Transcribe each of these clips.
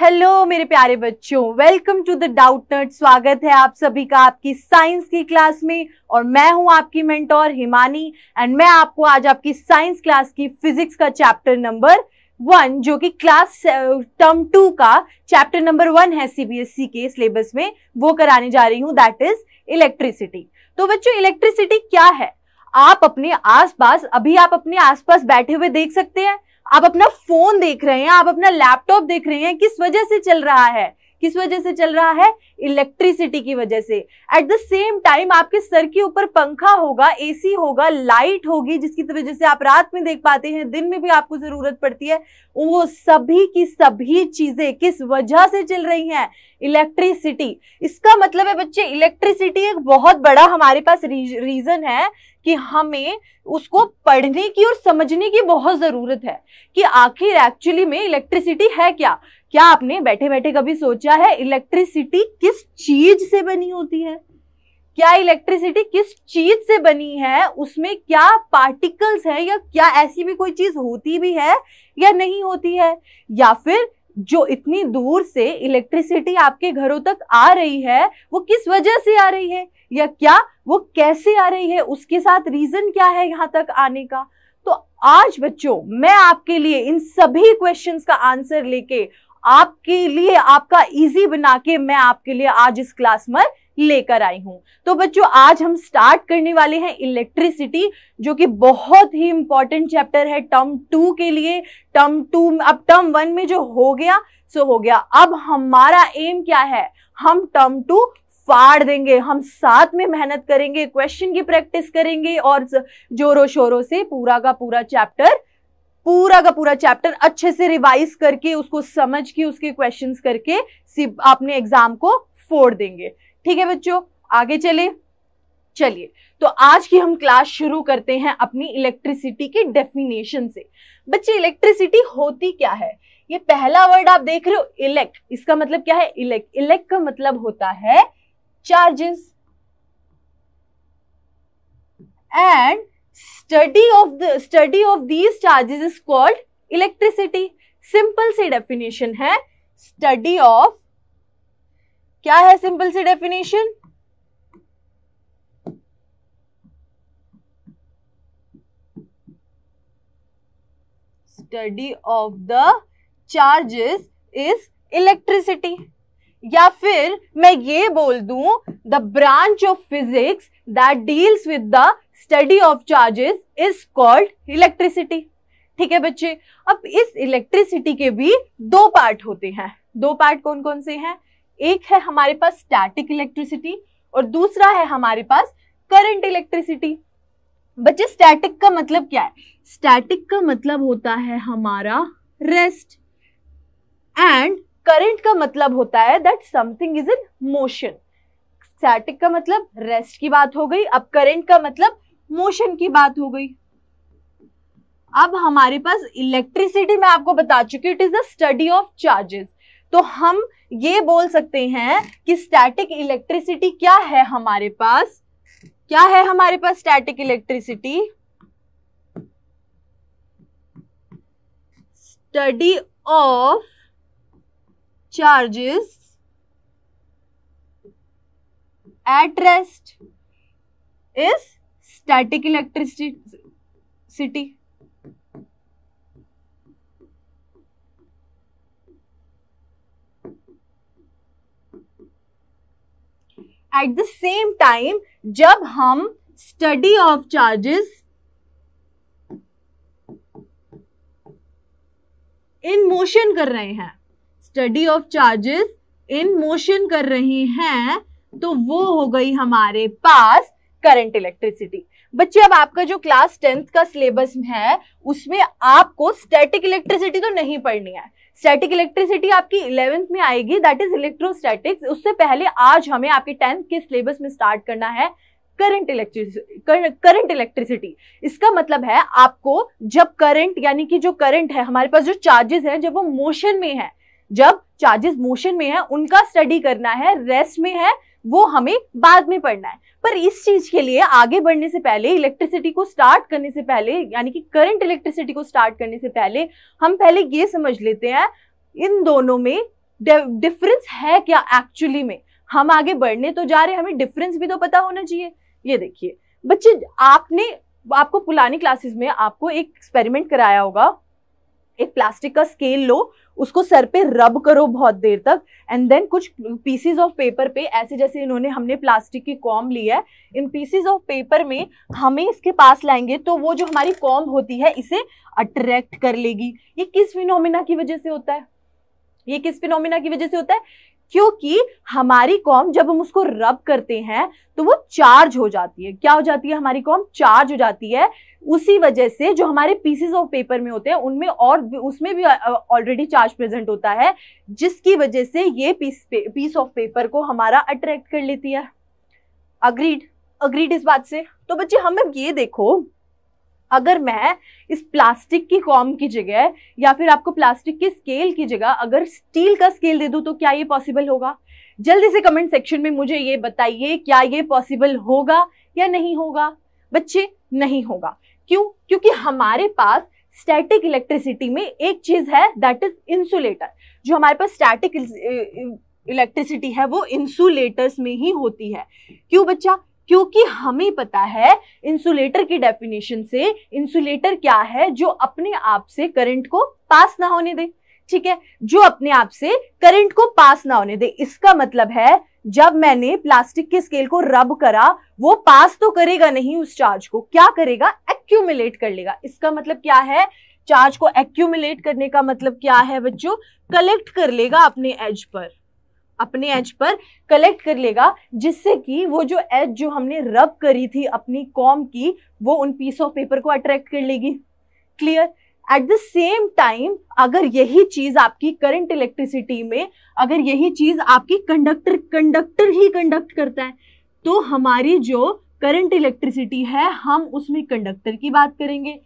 hello मेरे प्यारे बच्चों welcome to the Doubtnut स्वागत है आप सभी का आपकी साइंस की क्लास में और मैं हूं आपकी मेंटोर हिमानी एंड मैं आपको आज आपकी साइंस क्लास की फिजिक्स का चैप्टर नंबर वन जो कि क्लास टर्म टू का चैप्टर नंबर वन है सीबीएसई e के सिलेबस में वो कराने जा रही हूँ दैट इज इलेक्ट्रिसिटी तो बच्चों इलेक्ट्रिसिटी क्या है आप अपने आसपास अभी आप अपने आसपास बैठे हुए देख सकते हैं आप अपना फोन देख रहे हैं आप अपना लैपटॉप देख रहे हैं किस वजह से चल रहा है किस वजह से चल रहा है इलेक्ट्रिसिटी की वजह से एट द सेम टाइम आपके सर के ऊपर पंखा होगा एसी होगा लाइट होगी जिसकी तो वजह से आप रात में देख पाते हैं दिन में भी आपको जरूरत पड़ती है वो सभी की सभी चीजें किस वजह से चल रही हैं इलेक्ट्रिसिटी इसका मतलब है बच्चे इलेक्ट्रिसिटी एक बहुत बड़ा हमारे पास रीजन है कि हमें उसको पढ़ने की और समझने की बहुत ज़रूरत है कि आखिर एक्चुअली में इलेक्ट्रिसिटी है क्या क्या आपने बैठे बैठे कभी सोचा है इलेक्ट्रिसिटी किस चीज से बनी होती है क्या इलेक्ट्रिसिटी किस चीज से बनी है उसमें क्या पार्टिकल्स है या क्या ऐसी भी कोई चीज होती भी है या नहीं होती है या फिर जो इतनी दूर से इलेक्ट्रिसिटी आपके घरों तक आ रही है वो किस वजह से आ रही है या क्या वो कैसे आ रही है उसके साथ रीजन क्या है यहाँ तक आने का तो आज बच्चों मैं आपके लिए इन सभी क्वेश्चंस का आंसर लेके आपके लिए आपका इजी बना के मैं आपके लिए आज इस क्लास में लेकर आई हूं तो बच्चों आज हम स्टार्ट करने वाले हैं इलेक्ट्रिसिटी जो कि बहुत ही इंपॉर्टेंट चैप्टर है टर्म टू के लिए टर्म टू अब टर्म वन में जो हो गया सो हो गया अब हमारा एम क्या है हम टर्म टू फाड़ देंगे हम साथ में मेहनत करेंगे क्वेश्चन की प्रैक्टिस करेंगे और जोरों शोरों से पूरा का पूरा चैप्टर पूरा का पूरा चैप्टर अच्छे से रिवाइज करके उसको समझ के उसके क्वेश्चंस करके आपने एग्जाम को फोड़ देंगे ठीक है बच्चों आगे चले चलिए तो आज की हम क्लास शुरू करते हैं अपनी इलेक्ट्रिसिटी के डेफिनेशन से बच्चे इलेक्ट्रिसिटी होती क्या है ये पहला वर्ड आप देख रहे हो इलेक्ट इसका मतलब क्या है इलेक्ट इलेक्ट का मतलब होता है charges and study of the study of these charges is called electricity simple सी definition है study of क्या है simple सी definition study of the charges is electricity या फिर मैं ये बोल दूं the branch of physics that deals with the study of charges is called electricity ठीक है बच्चे अब इस इलेक्ट्रिसिटी के भी दो पार्ट होते हैं दो पार्ट कौन कौन से हैं एक है हमारे पास स्टैटिक इलेक्ट्रिसिटी और दूसरा है हमारे पास करंट इलेक्ट्रिसिटी बच्चे स्टैटिक का मतलब क्या है स्टैटिक का मतलब होता है हमारा रेस्ट एंड करंट का मतलब होता है that something is in motion static का मतलब रेस्ट की बात हो गई अब करंट का मतलब मोशन की बात हो गई अब हमारे पास इलेक्ट्रिसिटी में आपको बता चुकी it is the study of charges तो हम ये बोल सकते हैं कि स्टैटिक इलेक्ट्रिसिटी क्या है हमारे पास क्या है हमारे पास static electricity study of charges at rest is static electricity at the same time जब हम study of charges in motion कर रहे हैं study of charges in motion कर रहे हैं तो वो हो गई हमारे पास करंट इलेक्ट्रिसिटी बच्चे अब आपका जो क्लास टेंथ का सिलेबस है उसमें आपको स्टैटिक इलेक्ट्रिसिटी तो नहीं पढ़नी है स्टैटिक इलेक्ट्रिसिटी आपकी इलेवेंथ में आएगी दैट इज इलेक्ट्रोस्टैटिक्स उससे पहले आज हमें आपके टेंथ के सिलेबस में स्टार्ट करना है करंट इलेक्ट्रिसिटी करंट इलेक्ट्रिसिटी इसका मतलब है आपको जब करंट यानी कि जो करंट है हमारे पास जो चार्जेस हैं जब वो मोशन में है जब चार्जेस मोशन में है उनका स्टडी करना है रेस्ट में है वो हमें बाद में पढ़ना है पर इस चीज के लिए आगे बढ़ने से पहले इलेक्ट्रिसिटी को स्टार्ट करने से पहले यानी कि करंट इलेक्ट्रिसिटी को स्टार्ट करने से पहले हम पहले ये समझ लेते हैं इन दोनों में डिफरेंस है क्या एक्चुअली में हम आगे बढ़ने तो जा रहे हैं हमें डिफरेंस भी तो पता होना चाहिए ये देखिए बच्चे आपने आपको पुरानी क्लासेस में आपको एक एक्सपेरिमेंट कराया होगा एक प्लास्टिक का स्केल लो उसको सर पे रब करो बहुत देर तक एंड देन कुछ पीसेज ऑफ पेपर पे ऐसे जैसे इन्होंने हमने प्लास्टिक की कॉम ली है इन पीसीज ऑफ पेपर में हमें इसके पास लाएंगे तो वो जो हमारी कॉम होती है इसे अट्रैक्ट कर लेगी ये किस फिनोमिना की वजह से होता है ये किस फिनोमिना की वजह से होता है क्योंकि हमारी कॉम जब हम उसको रब करते हैं तो वो चार्ज हो जाती है क्या हो जाती है हमारी कॉम चार्ज हो जाती है उसी वजह से जो हमारे पीसेस ऑफ पेपर में होते हैं उनमें और उसमें भी ऑलरेडी चार्ज प्रेजेंट होता है जिसकी वजह से ये पीस पीस ऑफ पेपर को हमारा अट्रैक्ट कर लेती है अग्रीड अग्रीड इस बात से तो बच्चे अब ये देखो अगर मैं इस प्लास्टिक की कॉम की जगह या फिर आपको प्लास्टिक के स्केल की जगह अगर स्टील का स्केल दे दूँ तो क्या ये पॉसिबल होगा जल्दी से कमेंट सेक्शन में मुझे ये बताइए क्या ये पॉसिबल होगा या नहीं होगा बच्चे नहीं होगा क्यों क्योंकि हमारे पास स्टैटिक इलेक्ट्रिसिटी में एक चीज है दैट इज इंसुलेटर जो हमारे पास स्टैटिक इलेक्ट्रिसिटी है वो इंसुलेटर्स में ही होती है क्यों बच्चा क्योंकि हमें पता है इंसुलेटर की डेफिनेशन से इंसुलेटर क्या है जो अपने आप से करंट को पास ना होने दे ठीक है जो अपने आप से करंट को पास ना होने दे इसका मतलब है जब मैंने प्लास्टिक के स्केल को रब करा वो पास तो करेगा नहीं उस चार्ज को क्या करेगा एक्यूमुलेट कर लेगा इसका मतलब क्या है चार्ज को एक्यूमुलेट करने का मतलब क्या है बच्चों कलेक्ट कर लेगा अपने एज पर अपने एज पर कलेक्ट कर लेगा जिससे कि वो जो एज जो हमने रब करी थी अपनी कॉम की वो उन पीस ऑफ पेपर को अट्रैक्ट कर लेगी clear at the same time अगर यही चीज आपकी करंट इलेक्ट्रिसिटी में अगर यही चीज आपकी कंडक्टर कंडक्टर ही कंडक्ट करता है तो हमारी जो करंट इलेक्ट्रिसिटी है हम उसमें कंडक्टर की बात करेंगे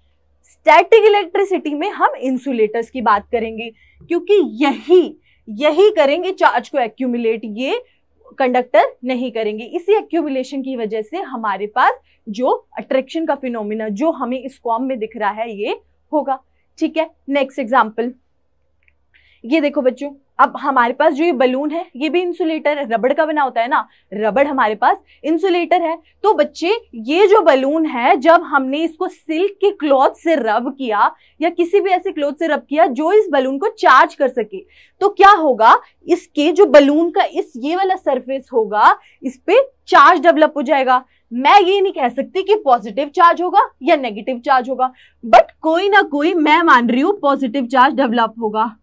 स्टैटिक इलेक्ट्रिसिटी में हम इंसुलेटर्स की बात करेंगे क्योंकि यही यही करेंगे चार्ज को एक्यूमुलेट ये कंडक्टर नहीं करेंगे इसी एक्यूमुलेशन की वजह से हमारे पास जो अट्रैक्शन का फिनोमिना जो हमें इस फॉर्म में दिख रहा है ये होगा ठीक है नेक्स्ट एग्जाम्पल ये देखो बच्चों अब हमारे पास जो ये बलून है ये भी इंसुलेटर रबड़ का बना होता है ना रबड़ हमारे पास इंसुलेटर है तो बच्चे ये जो बलून है जब हमने इसको सिल्क के क्लॉथ से रब किया या किसी भी ऐसे क्लॉथ से रब किया जो इस बलून को चार्ज कर सके तो क्या होगा इसके जो बलून का इस ये वाला सरफेस होगा इस पे चार्ज डेवलप हो जाएगा मैं ये नहीं कह सकती कि पॉजिटिव चार्ज होगा या नेगेटिव चार्ज होगा बट कोई ना कोई मैं मान रही हूँ पॉजिटिव चार्ज डेवलप होगा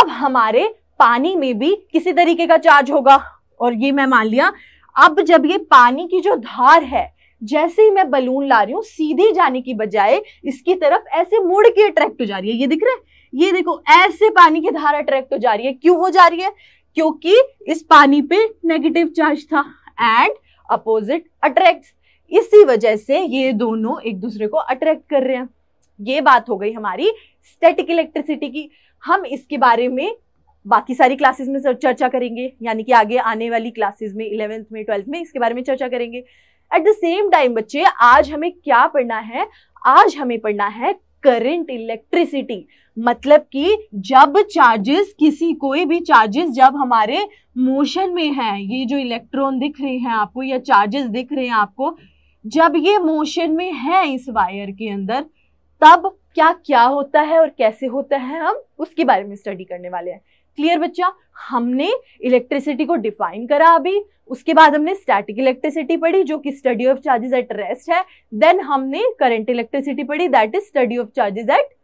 अब हमारे पानी में भी किसी तरीके का चार्ज होगा और ये मैं मान लिया अब जब ये पानी की जो धार है जैसे ही मैं बलून ला रही हूँ सीधे जाने की बजाय इसकी तरफ ऐसे मुड़ के अट्रैक्ट हो जा रही है ये दिख रहा है ये देखो ऐसे पानी की धार अट्रैक्ट हो जा रही है क्यों हो जा रही है क्योंकि इस पानी पे नेगेटिव चार्ज था एंड अपोजिट अट्रैक्ट इसी वजह से ये दोनों एक दूसरे को अट्रैक्ट कर रहे हैं ये बात हो गई हमारी स्टैटिक इलेक्ट्रिसिटी की हम इसके बारे में बाकी सारी क्लासेस में चर्चा करेंगे यानी कि आगे आने वाली क्लासेस में इलेवेंथ में ट्वेल्थ में इसके बारे में चर्चा करेंगे एट द सेम टाइम बच्चे आज हमें क्या पढ़ना है आज हमें पढ़ना है करंट इलेक्ट्रिसिटी मतलब कि जब चार्जेस किसी कोई भी चार्जेस जब हमारे मोशन में है ये जो इलेक्ट्रॉन दिख रहे हैं आपको या चार्जेस दिख रहे हैं आपको जब ये मोशन में है इस वायर के अंदर तब क्या क्या होता है और कैसे होता है हम उसके बारे में स्टडी करने वाले हैं क्लियर बच्चा हमने इलेक्ट्रिसिटी को डिफाइन करा अभी उसके बाद हमने स्टैटिक इलेक्ट्रिसिटी पढ़ी जो कि study of charges at rest है देन हमने करंट इलेक्ट्रिसिटी पढ़ी that is study of charges at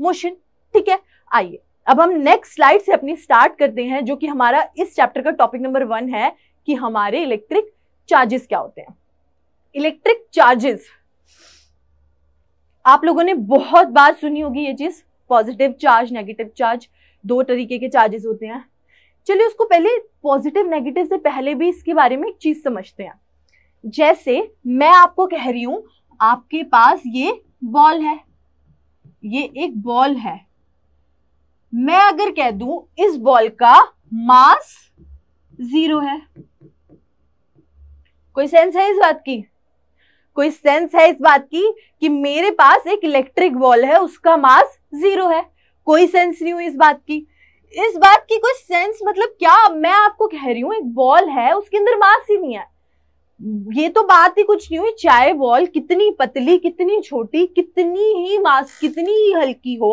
motion ठीक है आइए अब हम नेक्स्ट स्लाइड से अपनी स्टार्ट करते हैं जो कि हमारा इस चैप्टर का टॉपिक नंबर वन है कि हमारे इलेक्ट्रिक चार्जेस क्या होते हैं इलेक्ट्रिक चार्जेस आप लोगों ने बहुत बार सुनी होगी ये चीज पॉजिटिव चार्ज नेगेटिव चार्ज दो तरीके के चार्जेस होते हैं चलिए उसको पहले पॉजिटिव नेगेटिव से पहले भी इसके बारे में एक चीज समझते हैं जैसे मैं आपको कह रही हूं आपके पास ये बॉल है ये एक बॉल है मैं अगर कह दू इस बॉल का मास जीरो है कोई सेंस है इस बात की कोई सेंस है इस बात की कि मेरे पास एक इलेक्ट्रिक बॉल है उसका मास जीरो है कोई सेंस नहीं हुई इस बात की इस बात की कोई सेंस मतलब क्या मैं आपको कह रही हूँ एक बॉल है उसके अंदर मास ही नहीं है ये तो बात ही कुछ नहीं हुई चाहे बॉल कितनी पतली कितनी छोटी कितनी ही मास कितनी ही हल्की हो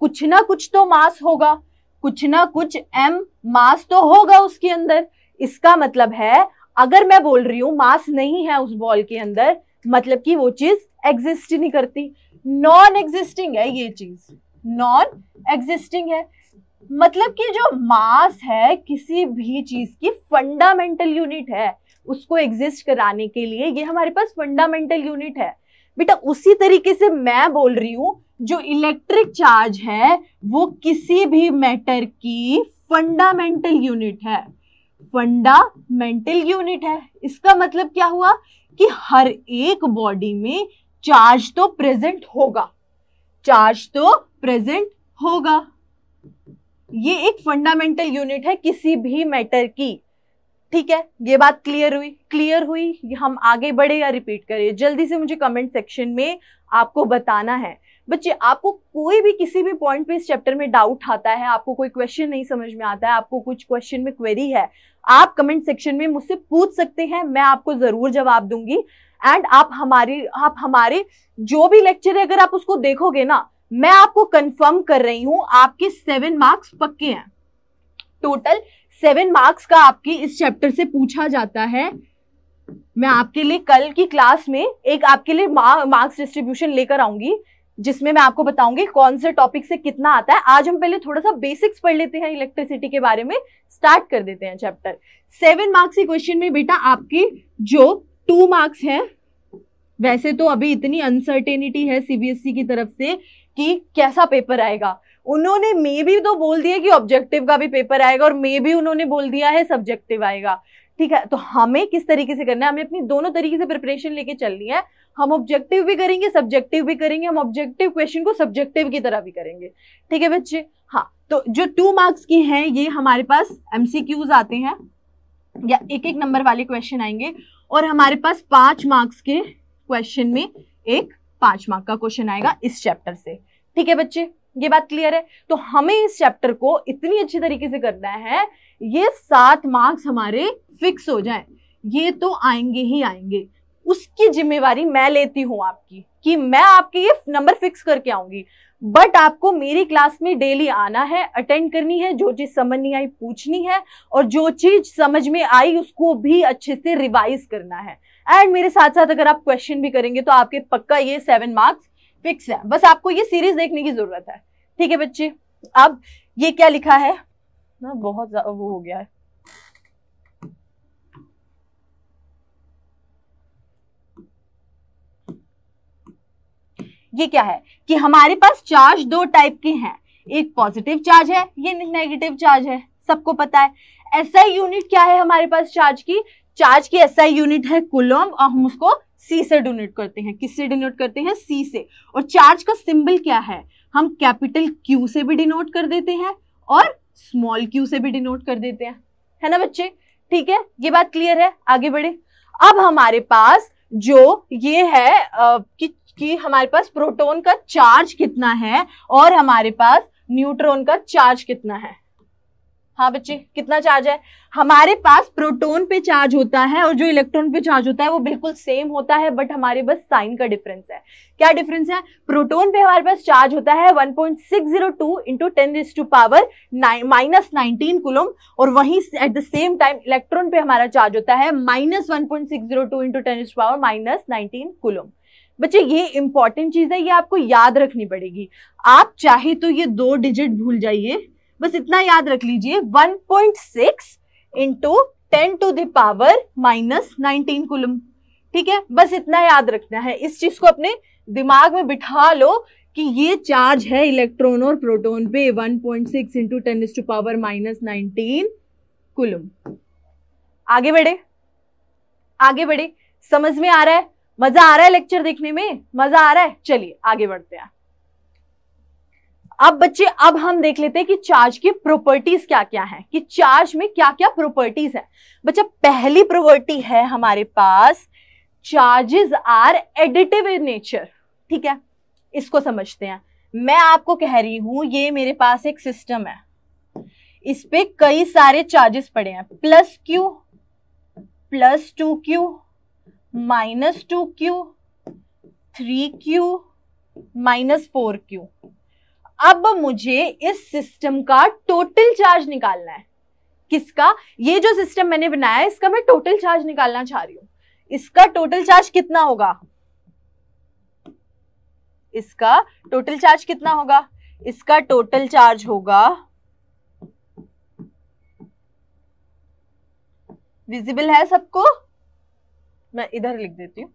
कुछ ना कुछ तो मास होगा कुछ ना कुछ एम मास तो होगा उसके अंदर इसका मतलब है अगर मैं बोल रही हूँ मास नहीं है उस बॉल के अंदर मतलब कि वो चीज एग्जिस्ट ही नहीं करती नॉन एग्जिस्टिंग है ये चीज नॉन एग्जिस्टिंग है मतलब कि जो मास है किसी भी चीज की फंडामेंटल यूनिट है उसको एग्जिस्ट कराने के लिए ये हमारे पास फंडामेंटल यूनिट है बेटा उसी तरीके से मैं बोल रही हूं जो इलेक्ट्रिक चार्ज है वो किसी भी मैटर की फंडामेंटल यूनिट है फंडामेंटल यूनिट है इसका मतलब क्या हुआ कि हर एक बॉडी में चार्ज तो प्रेजेंट होगा चार्ज तो प्रेजेंट होगा ये एक फंडामेंटल यूनिट है किसी भी मैटर की ठीक है ये बात क्लियर हुई क्लियर हुई हम आगे बढ़े या रिपीट करें जल्दी से मुझे कमेंट सेक्शन में आपको बताना है बच्चे आपको कोई भी किसी भी पॉइंट पे इस चैप्टर में डाउट आता है आपको कोई क्वेश्चन नहीं समझ में आता है आपको कुछ क्वेश्चन में क्वेरी है आप कमेंट सेक्शन में मुझसे पूछ सकते हैं मैं आपको ज़रूर जवाब दूंगी एंड आप हमारी आप हमारे जो भी लेक्चर है अगर आप उसको देखोगे ना मैं आपको कंफर्म कर रही हूँ आपके सेवन मार्क्स पक्के हैं टोटल सेवन मार्क्स का आपके इस चैप्टर से पूछा जाता है मैं आपके लिए कल की क्लास में एक आपके लिए मार्क्स डिस्ट्रीब्यूशन लेकर आऊंगी जिसमें मैं आपको बताऊंगी कौन से टॉपिक से कितना आता है आज हम पहले थोड़ा सा बेसिक्स पढ़ लेते हैं इलेक्ट्रिसिटी के बारे में स्टार्ट कर देते हैं चैप्टर सेवन मार्क्स के क्वेश्चन में बेटा आपकी जो टू मार्क्स है वैसे तो अभी इतनी अनसर्टेनिटी है सीबीएसई e की तरफ से कि कैसा पेपर आएगा उन्होंने मे भी तो बोल दिया कि ऑब्जेक्टिव का भी पेपर आएगा और मे भी उन्होंने बोल दिया है सब्जेक्टिव आएगा ठीक है तो हमें किस तरीके से करना है हमें अपनी दोनों तरीके से प्रिपरेशन लेके चलनी है हम ऑब्जेक्टिव भी करेंगे सब्जेक्टिव भी करेंगे हम ऑब्जेक्टिव क्वेश्चन को सब्जेक्टिव की तरह भी करेंगे ठीक है बच्चे हाँ तो जो टू मार्क्स की हैं ये हमारे पास क्यूज आते हैं या एक एक नंबर वाले क्वेश्चन आएंगे और हमारे पास पांच मार्क्स के क्वेश्चन में एक पांच मार्क का क्वेश्चन आएगा इस चैप्टर से ठीक है बच्चे ये बात क्लियर है तो हमें इस चैप्टर को इतनी अच्छी तरीके से करना है ये सात मार्क्स हमारे फिक्स हो जाए ये तो आएंगे ही आएंगे उसकी जिम्मेवारी मैं लेती हूँ आपकी कि मैं आपके ये नंबर फिक्स करके आऊंगी बट आपको मेरी क्लास में डेली आना है अटेंड करनी है जो चीज़ समझ नहीं आई पूछनी है और जो चीज़ समझ में आई उसको भी अच्छे से रिवाइज करना है एंड मेरे साथ साथ अगर आप क्वेश्चन भी करेंगे तो आपके पक्का ये सेवन मार्क्स फिक्स है बस आपको ये सीरीज देखने की ज़रूरत है ठीक है बच्चे अब ये क्या लिखा है ना बहुत वो हो गया है ये क्या है कि हमारे पास चार्ज दो टाइप के हैं एक पॉजिटिव चार्ज है ये नेगेटिव चार्ज है सबको पता है एसआई यूनिट क्या है हमारे पास चार्ज की चार्ज की एसआई यूनिट है कुलम और हम उसको सी से डोनेट करते हैं किससे डोनेट करते हैं सी से और चार्ज का सिंबल क्या है हम कैपिटल क्यू से भी डिनोट कर देते हैं और स्मॉल क्यू से भी डिनोट कर देते हैं है ना बच्चे ठीक है ये बात क्लियर है आगे बढ़े अब हमारे पास जो ये है आ, कि कि हमारे पास प्रोटोन का चार्ज कितना है और हमारे पास न्यूट्रॉन का चार्ज कितना है हाँ बच्चे कितना चार्ज है हमारे पास प्रोटोन पे चार्ज होता है और जो इलेक्ट्रॉन पे चार्ज होता है वो बिल्कुल सेम होता है बट हमारे बस साइन का डिफरेंस है क्या डिफरेंस है प्रोटोन पे हमारे पास चार्ज होता है 1.602 point six zero two into ten to power minus nineteen coulomb और वहीं at the same time electron पे हमारा चार्ज होता है minus one point six zero two into ten is to power minus nineteen coulomb बच्चे ये important चीज़ है ये आपको याद रखनी पड़ेगी आप चाहे तो ये दो डिजिट भूल जाइए बस इतना याद रख लीजिए 1.6 point six into ten to the power minus nineteen coulomb ठीक है बस इतना याद रखना है इस चीज को अपने दिमाग में बिठा लो कि ये चार्ज है इलेक्ट्रॉन और प्रोटोन पे 1.6 point six into ten to power minus nineteen coulomb आगे बढ़े आगे बढ़े समझ में आ रहा है मजा आ रहा है लेक्चर देखने में मजा आ रहा है चलिए आगे बढ़ते हैं अब बच्चे अब हम देख लेते हैं कि चार्ज की प्रॉपर्टीज क्या क्या हैं कि चार्ज में क्या क्या प्रॉपर्टीज है बच्चा पहली प्रॉपर्टी है हमारे पास charges are additive in nature ठीक है इसको समझते हैं मैं आपको कह रही हूं ये मेरे पास एक सिस्टम है इस पे कई सारे चार्जेस पड़े हैं plus q plus two q minus two q three q minus four q अब मुझे इस सिस्टम का टोटल चार्ज निकालना है किसका ये जो सिस्टम मैंने बनाया है इसका मैं टोटल चार्ज निकालना चाह रही हूं इसका टोटल चार्ज कितना होगा इसका टोटल चार्ज कितना होगा इसका टोटल चार्ज होगा विजिबल है सबको मैं इधर लिख देती हूँ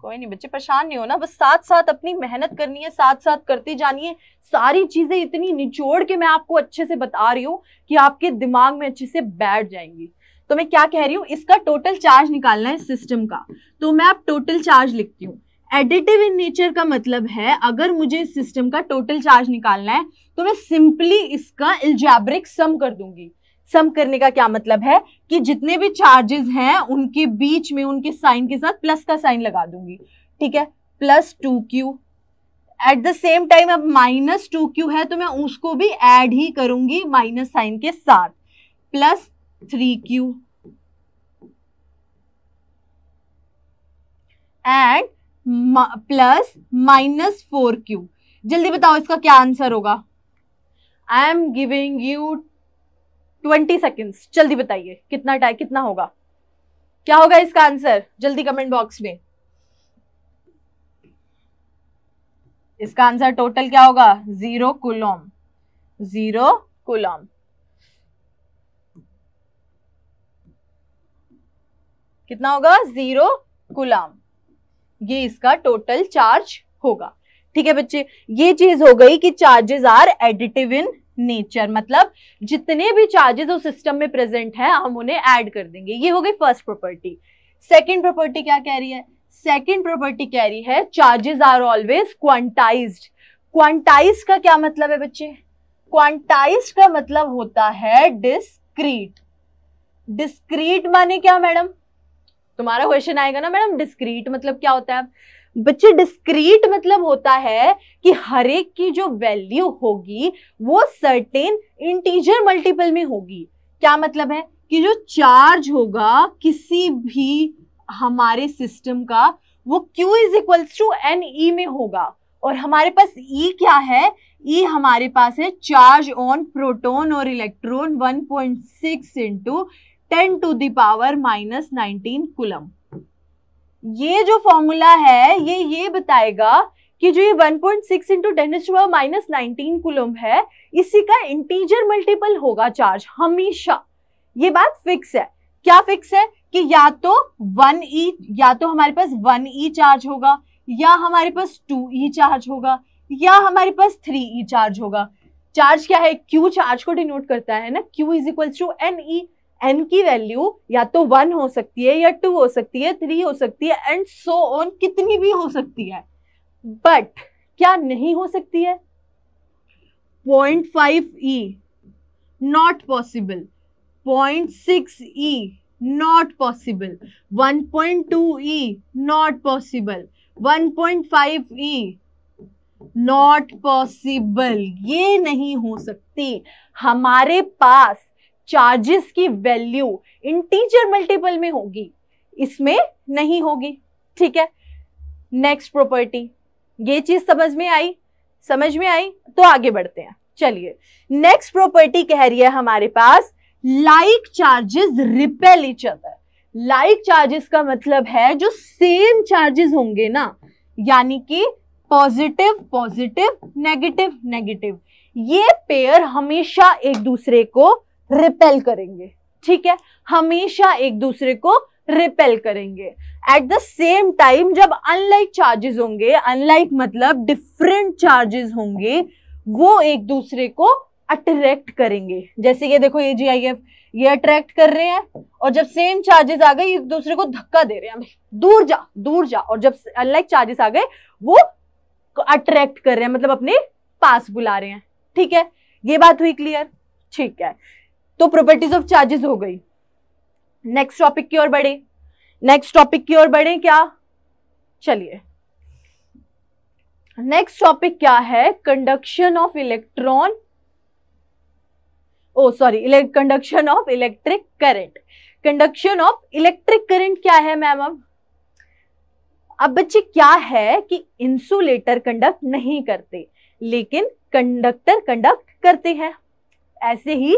कोई नहीं बच्चे परेशान नहीं होना बस साथ साथ अपनी मेहनत करनी है साथ साथ करते जानिए सारी चीजें इतनी निचोड़ के मैं आपको अच्छे से बता रही हूँ कि आपके दिमाग में अच्छे से बैठ जाएंगी तो मैं क्या कह रही हूँ इसका टोटल चार्ज निकालना है सिस्टम का तो मैं आप टोटल चार्ज लिखती हूँ एडिटिव इन नेचर का मतलब है अगर मुझे इस सिस्टम का टोटल चार्ज निकालना है तो मैं सिंपली इसका एल्जैब्रिक सम कर दूंगी सम करने का क्या मतलब है कि जितने भी चार्जेस हैं उनके बीच में उनके साइन के साथ प्लस का साइन लगा दूंगी ठीक है plus two q at the same time अब माइनस टू क्यू है तो मैं उसको भी ऐड ही करूंगी माइनस साइन के साथ plus three q and plus minus four q जल्दी बताओ इसका क्या आंसर होगा I am giving you twenty seconds जल्दी बताइए कितना टाइम कितना होगा क्या होगा इसका आंसर जल्दी कमेंट बॉक्स में इसका आंसर टोटल क्या होगा जीरो कुलम जीरो कुलम कितना होगा जीरो कुलम ये इसका टोटल चार्ज होगा ठीक है बच्चे ये चीज हो गई कि charges are additive in nature मतलब जितने भी चार्जेस उस सिस्टम में प्रेजेंट है हम उन्हें ऐड कर देंगे ये हो गई फर्स्ट प्रॉपर्टी सेकेंड प्रॉपर्टी क्या कह रही है सेकेंड प्रॉपर्टी कह रही है charges are always quantize quantize का क्या मतलब है बच्चे क्वांटाइज का मतलब होता है डिस्क्रीट डिस्क्रीट माने क्या मैडम तुम्हारा क्वेश्चन आएगा ना मैडम डिस्क्रीट मतलब क्या होता है बच्चे डिस्क्रीट मतलब होता है कि हर एक की जो वैल्यू होगी वो सर्टेन इंटीजर मल्टीपल में होगी क्या मतलब है कि जो चार्ज होगा किसी भी हमारे सिस्टम का वो Q is equals to N e में होगा और हमारे पास E क्या है E हमारे पास है चार्ज ऑन प्रोटोन और electron 1.6 point six into ten to the power minus nineteen coulomb ये जो फॉर्मूला है ये ये बताएगा कि जो ये 1.6 point six into ten minus nineteen coulomb है इसी का इंटीजर मल्टीपल होगा चार्ज हमेशा ये बात फिक्स है क्या फिक्स है कि या तो वन ई e, या तो हमारे पास वन ई e चार्ज होगा या हमारे पास टू ई e चार्ज होगा या हमारे पास थ्री ई चार्ज होगा चार्ज क्या है क्यू चार्ज को डिनोट करता है ना q is equal to N e n की वैल्यू या तो वन हो सकती है या टू हो सकती है थ्री हो सकती है एंड सो ऑन कितनी भी हो सकती है बट क्या नहीं हो सकती है point five e not possible point six e not possible one point two e not possible one point five e not possible ये नहीं हो सकती हमारे पास चार्जेस की वैल्यू इंटीजर मल्टीपल में होगी इसमें नहीं होगी ठीक है नेक्स्ट प्रॉपर्टी ये चीज समझ में आई समझ में आई तो आगे बढ़ते हैं चलिए नेक्स्ट प्रॉपर्टी कह रही है हमारे पास like charges repel each other like charges का मतलब है जो सेम चार्जेस होंगे ना यानी कि पॉजिटिव पॉजिटिव नेगेटिव नेगेटिव ये पेयर हमेशा एक दूसरे को रिपेल करेंगे ठीक है हमेशा एक दूसरे को रिपेल करेंगे एट द सेम टाइम जब अनलाइक चार्जेस होंगे अनलाइक मतलब डिफरेंट चार्जेस होंगे वो एक दूसरे को अट्रैक्ट करेंगे जैसे ये देखो ये जी आई एफ ये अट्रैक्ट कर रहे हैं और जब सेम चार्जेस आ गए एक दूसरे को धक्का दे रहे हैं दूर जा दूर जा और जब अनलाइक चार्जेस आ गए वो अट्रैक्ट कर रहे हैं मतलब अपने पास बुला रहे हैं ठीक है ये बात हुई क्लियर ठीक है तो प्रॉपर्टीज ऑफ चार्जेस हो गई नेक्स्ट टॉपिक की ओर बढ़े नेक्स्ट टॉपिक की ओर बढ़े क्या चलिए नेक्स्ट टॉपिक क्या है conduction of electron oh sorry conduction of electric current conduction of electric current क्या है मैम अब अब बच्चे क्या है कि इंसुलेटर कंडक्ट नहीं करते लेकिन कंडक्टर कंडक्ट करते हैं ऐसे ही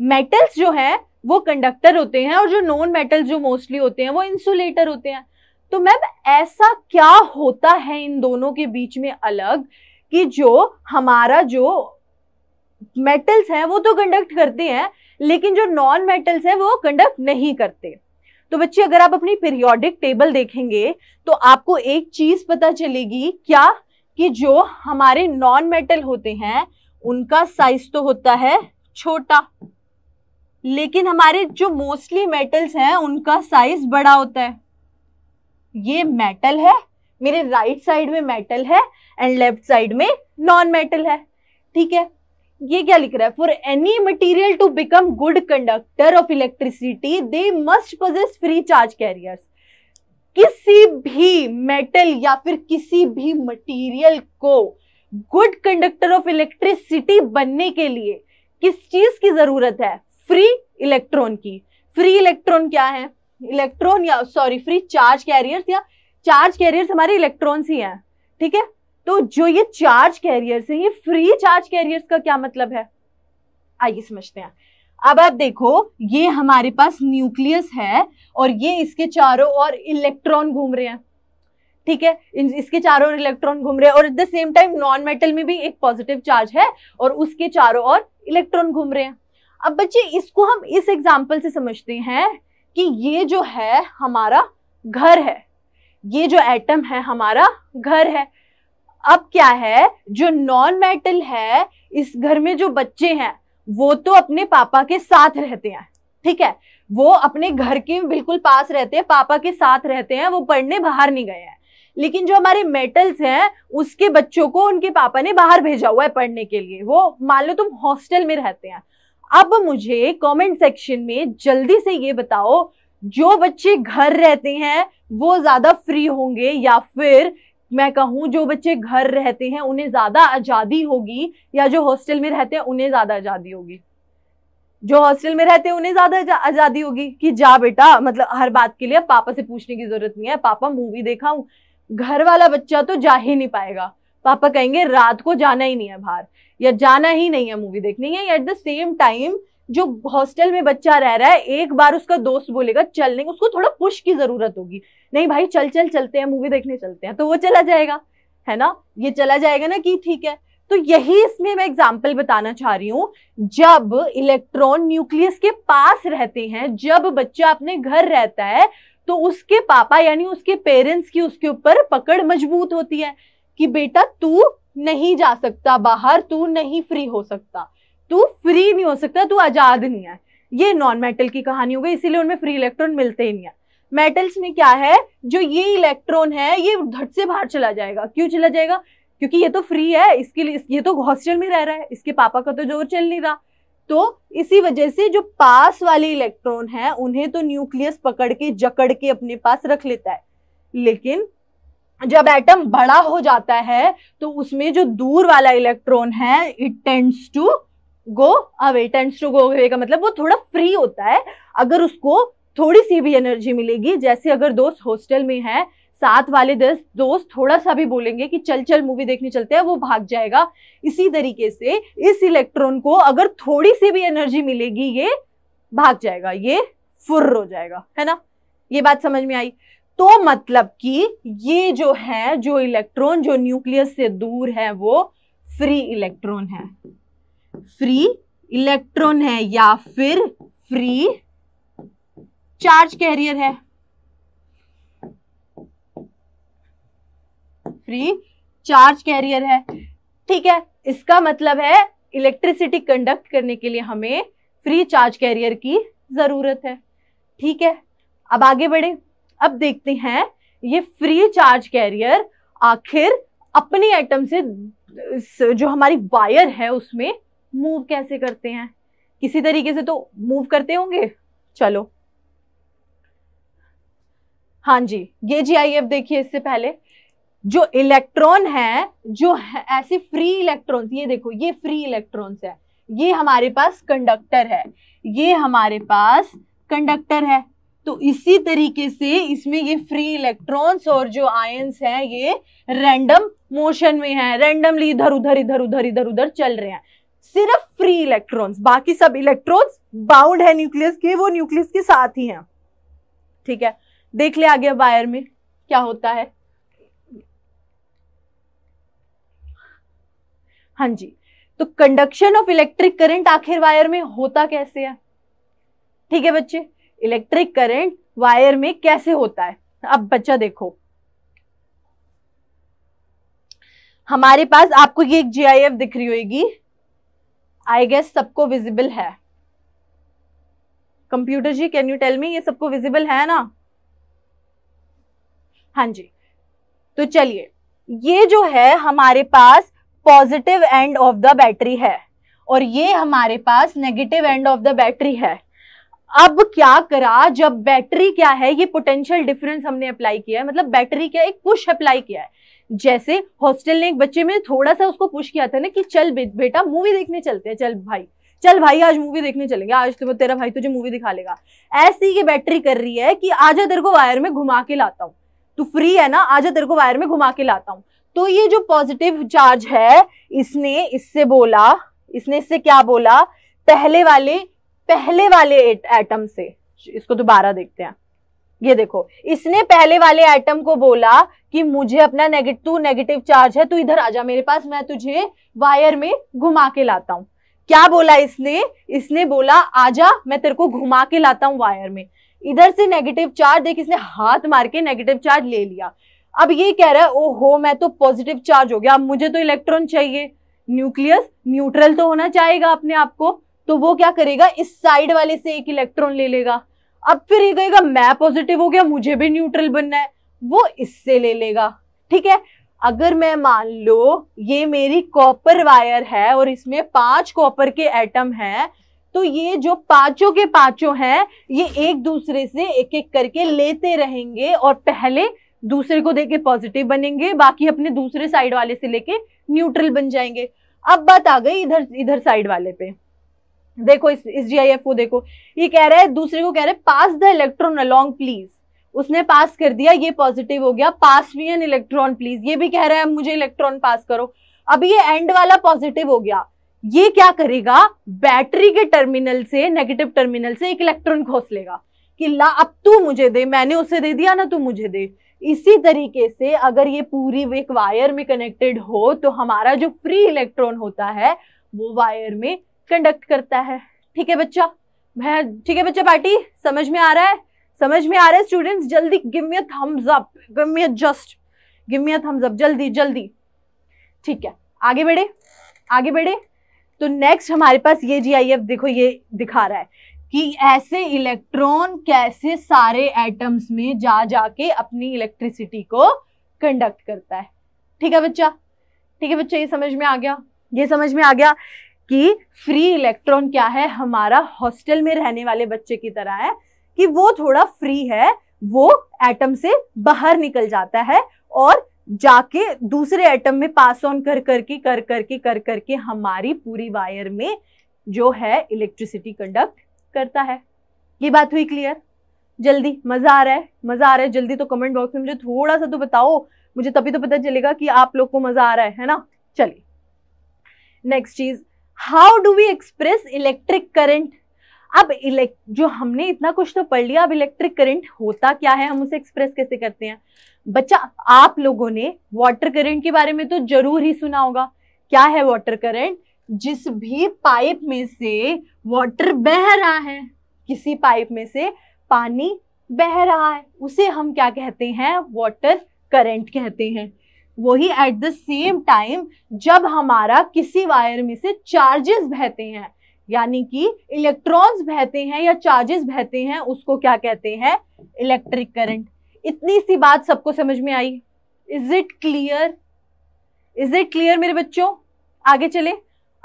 मेटल्स जो है वो कंडक्टर होते हैं और जो नॉन मेटल्स जो मोस्टली होते हैं वो इंसुलेटर होते हैं तो मैम ऐसा क्या होता है इन दोनों के बीच में अलग कि जो हमारा जो मेटल्स हैं वो तो कंडक्ट करते हैं लेकिन जो नॉन मेटल्स हैं वो कंडक्ट नहीं करते तो बच्चे अगर आप अपनी पीरियोडिक टेबल देखेंगे तो आपको एक चीज पता चलेगी क्या कि जो हमारे नॉन मेटल होते हैं उनका साइज तो होता है छोटा लेकिन हमारे जो मोस्टली मेटल्स हैं उनका साइज बड़ा होता है ये मेटल है मेरे राइट right साइड में मेटल है एंड लेफ्ट साइड में नॉन मेटल है ठीक है ये क्या लिख रहा है for any material to become good conductor of electricity they must possess free charge carriers किसी भी मेटल या फिर किसी भी मटेरियल को गुड कंडक्टर ऑफ इलेक्ट्रिसिटी बनने के लिए किस चीज की जरूरत है फ्री इलेक्ट्रॉन की फ्री इलेक्ट्रॉन क्या है इलेक्ट्रॉन या सॉरी फ्री चार्ज कैरियर्स या चार्ज कैरियर्स हमारे इलेक्ट्रॉन्स ही हैं ठीक है तो जो ये चार्ज कैरियर्स हैं ये फ्री चार्ज कैरियर्स का क्या मतलब है आइए समझते हैं अब आप देखो ये हमारे पास न्यूक्लियस है और ये इसके चारों ओर इलेक्ट्रॉन घूम रहे हैं ठीक है इसके चारों ओर इलेक्ट्रॉन घूम रहे हैं और at the same time non metal में भी एक पॉजिटिव चार्ज है और उसके चारों ओर इलेक्ट्रॉन घूम रहे हैं अब बच्चे इसको हम इस एग्जाम्पल से समझते हैं कि ये जो है हमारा घर है ये जो एटम है हमारा घर है अब क्या है जो नॉन मेटल है इस घर में जो बच्चे हैं वो तो अपने पापा के साथ रहते हैं ठीक है वो अपने घर के बिल्कुल पास रहते हैं पापा के साथ रहते हैं वो पढ़ने बाहर नहीं गए हैं लेकिन जो हमारे मेटल्स हैं उसके बच्चों को उनके पापा ने बाहर भेजा हुआ है पढ़ने के लिए वो मान लो तुम हॉस्टल में रहते हैं अब मुझे कमेंट सेक्शन में जल्दी से ये बताओ जो बच्चे घर रहते हैं वो ज्यादा फ्री होंगे या फिर मैं कहूँ जो बच्चे घर रहते हैं उन्हें ज्यादा आजादी होगी या जो हॉस्टल में रहते हैं उन्हें ज्यादा आजादी होगी जो हॉस्टल में रहते हैं उन्हें ज्यादा आजादी होगी कि जा बेटा मतलब हर बात के लिए पापा से पूछने की जरूरत नहीं है पापा मूवी देखा हूं घर वाला बच्चा तो जा ही नहीं पाएगा पापा कहेंगे रात को जाना ही नहीं है बाहर या जाना ही नहीं है मूवी देखने है एट द सेम टाइम जो हॉस्टल में बच्चा रह रहा है एक बार उसका दोस्त बोलेगा चलने उसको थोड़ा पुश की जरूरत होगी नहीं भाई चल चल चलते हैं मूवी देखने चलते हैं तो वो चला जाएगा है ना ये चला जाएगा ना कि ठीक है तो यही इसमें मैं एग्जाम्पल बताना चाह रही हूँ जब इलेक्ट्रॉन न्यूक्लियस के पास रहते हैं जब बच्चा अपने घर रहता है तो उसके पापा यानी उसके पेरेंट्स की उसके ऊपर पकड़ मजबूत होती है कि बेटा तू नहीं जा सकता बाहर तू नहीं फ्री हो सकता तू फ्री नहीं हो सकता तू आजाद नहीं है ये नॉन मेटल की कहानी हो गई इसीलिए उनमें फ्री इलेक्ट्रॉन मिलते ही नहीं है मेटल्स में क्या है जो ये इलेक्ट्रॉन है ये धट से बाहर चला जाएगा क्यों चला जाएगा क्योंकि ये तो फ्री है इसके लिए ये तो हॉस्टल में रह रहा है इसके पापा का तो जोर चल नहीं रहा तो इसी वजह से जो पास वाले इलेक्ट्रॉन है उन्हें तो न्यूक्लियस पकड़ के जकड़ के अपने पास रख लेता है लेकिन जब एटम बड़ा हो जाता है तो उसमें जो दूर वाला इलेक्ट्रॉन है it tends to go away tends to go away का मतलब वो थोड़ा फ्री होता है अगर उसको थोड़ी सी भी एनर्जी मिलेगी जैसे अगर दोस्त हॉस्टल में है साथ वाले दस दोस्त थोड़ा सा भी बोलेंगे कि चल चल मूवी देखने चलते हैं वो भाग जाएगा इसी तरीके से इस इलेक्ट्रॉन को अगर थोड़ी सी भी एनर्जी मिलेगी ये भाग जाएगा ये फुर्र हो जाएगा है ना ये बात समझ में आई तो मतलब कि ये जो है जो इलेक्ट्रॉन जो न्यूक्लियस से दूर है वो फ्री इलेक्ट्रॉन है फ्री इलेक्ट्रॉन है या फिर फ्री चार्ज कैरियर है फ्री चार्ज कैरियर है ठीक है इसका मतलब है इलेक्ट्रिसिटी कंडक्ट करने के लिए हमें फ्री चार्ज कैरियर की जरूरत है ठीक है अब आगे बढ़े अब देखते हैं ये फ्री चार्ज कैरियर आखिर अपने आइटम से जो हमारी वायर है उसमें मूव कैसे करते हैं किसी तरीके से तो मूव करते होंगे चलो हाँ जी ये जी देखिए इससे पहले जो इलेक्ट्रॉन है जो है, ऐसे फ्री इलेक्ट्रॉन्स ये देखो ये फ्री इलेक्ट्रॉन्स है ये हमारे पास कंडक्टर है ये हमारे पास कंडक्टर है तो इसी तरीके से इसमें ये फ्री इलेक्ट्रॉन्स और जो आयंस हैं ये रैंडम मोशन में हैं रैंडमली इधर उधर इधर उधर इधर उधर चल रहे हैं सिर्फ फ्री इलेक्ट्रॉन्स बाकी सब इलेक्ट्रॉन्स बाउंड है न्यूक्लियस के वो न्यूक्लियस के साथ ही हैं ठीक है देख ले आगे वायर में क्या होता है हाँ जी तो कंडक्शन ऑफ इलेक्ट्रिक करंट आखिर वायर में होता कैसे है ठीक है बच्चे इलेक्ट्रिक करंट वायर में कैसे होता है अब बच्चा देखो हमारे पास आपको ये एक जीआईएफ दिख रही होगी आई गेस सबको विजिबल है computer ji can you tell me ये सबको विजिबल है ना हाँ जी तो चलिए ये जो है हमारे पास positive end of the battery है और ये हमारे पास negative end of the battery है अब क्या करा जब बैटरी क्या है ये पोटेंशियल डिफरेंस हमने अप्लाई किया है मतलब बैटरी क्या एक पुश अप्लाई किया है जैसे हॉस्टल ने एक बच्चे में थोड़ा सा उसको पुश किया था ना कि चल बे, बेटा मूवी देखने चलते हैं चल भाई चल भाई आज मूवी देखने चलेंगे आज तो तेरा भाई तुझे मूवी दिखा लेगा ऐसी ये बैटरी कर रही है कि आज तेरे को वायर में घुमा के लाता हूँ तू फ्री है ना आज तेरे को वायर में घुमा के लाता हूँ तो ये जो पॉजिटिव चार्ज है इसने इससे बोला इसने इससे क्या बोला पहले वाले पहले वाले एटम से इसको दोबारा देखते हैं ये देखो इसने पहले वाले एटम को बोला कि मुझे अपना नेगेटिव तू नेगेटिव चार्ज है तू इधर जा मेरे पास मैं तुझे वायर में घुमा के लाता हूं क्या बोला इसने इसने बोला आजा मैं तेरे को घुमा के लाता हूं वायर में इधर से नेगेटिव चार्ज देख इसने हाथ मार के नेगेटिव चार्ज ले लिया अब ये कह रहा है ओ हो मैं तो पॉजिटिव चार्ज हो गया अब मुझे तो इलेक्ट्रॉन चाहिए न्यूक्लियस न्यूट्रल तो होना चाहेगा अपने आप को तो वो क्या करेगा इस साइड वाले से एक इलेक्ट्रॉन ले लेगा अब फिर ये कहेगा मैं पॉजिटिव हो गया मुझे भी न्यूट्रल बनना है वो इससे ले लेगा ठीक है अगर मैं मान लो ये मेरी कॉपर वायर है और इसमें पांच कॉपर के एटम हैं तो ये जो पांचों के पांचों हैं ये एक दूसरे से एक एक करके लेते रहेंगे और पहले दूसरे को देके पॉजिटिव बनेंगे बाकी अपने दूसरे साइड वाले से लेके न्यूट्रल बन जाएंगे अब बात आ गई इधर इधर साइड वाले पे देखो इस इस जीआईएफ को देखो ये कह रहा है दूसरे को कह रहे हैं pass the electron along please उसने पास कर दिया ये पॉजिटिव हो गया pass me an electron please ये भी कह रहा है मुझे इलेक्ट्रॉन पास करो अब ये एंड वाला पॉजिटिव हो गया ये क्या करेगा बैटरी के टर्मिनल से नेगेटिव टर्मिनल से एक इलेक्ट्रॉन खोस लेगा कि ला अब तू मुझे दे मैंने उसे दे दिया ना तू मुझे दे इसी तरीके से अगर ये पूरी एक वायर में कनेक्टेड हो तो हमारा जो फ्री इलेक्ट्रॉन होता है वो वायर में कंडक्ट करता है ठीक है बच्चा मैं ठीक है बच्चा पार्टी समझ में आ रहा है समझ में आ रहा है स्टूडेंट्स जल्दी give me a thumbs up give me a just give me a thumbs up जल्दी जल्दी ठीक है आगे बढ़े आगे बढ़े तो नेक्स्ट हमारे पास ये जी देखो ये दिखा रहा है कि ऐसे इलेक्ट्रॉन कैसे सारे एटम्स में जा जाके अपनी इलेक्ट्रिसिटी को कंडक्ट करता है ठीक है बच्चा ठीक है बच्चा ये समझ में आ गया ये समझ में आ गया कि फ्री इलेक्ट्रॉन क्या है हमारा हॉस्टल में रहने वाले बच्चे की तरह है कि वो थोड़ा फ्री है वो एटम से बाहर निकल जाता है और जाके दूसरे एटम में पास ऑन कर करके कर करके कर करके कर हमारी पूरी वायर में जो है इलेक्ट्रिसिटी कंडक्ट करता है ये बात हुई क्लियर जल्दी मजा आ रहा है मजा आ रहा है जल्दी तो कमेंट बॉक्स में मुझे थोड़ा सा तो बताओ मुझे तभी तो पता चलेगा कि आप लोग को मजा आ रहा है है ना चलिए नेक्स्ट चीज how do we express electric current अब इलेक्ट जो हमने इतना कुछ तो पढ़ लिया अब इलेक्ट्रिक करंट होता क्या है हम उसे एक्सप्रेस कैसे करते हैं बच्चा आप लोगों ने वाटर करंट के बारे में तो जरूर ही सुना होगा क्या है वाटर करंट जिस भी पाइप में से वाटर बह रहा है किसी पाइप में से पानी बह रहा है उसे हम क्या कहते हैं वाटर करंट कहते हैं वही एट द सेम टाइम जब हमारा किसी वायर में से चार्जेस बहते हैं यानी कि इलेक्ट्रॉन्स बहते हैं या चार्जेस बहते हैं उसको क्या कहते हैं इलेक्ट्रिक करंट इतनी सी बात सबको समझ में आई is it clear is it clear मेरे बच्चों आगे चले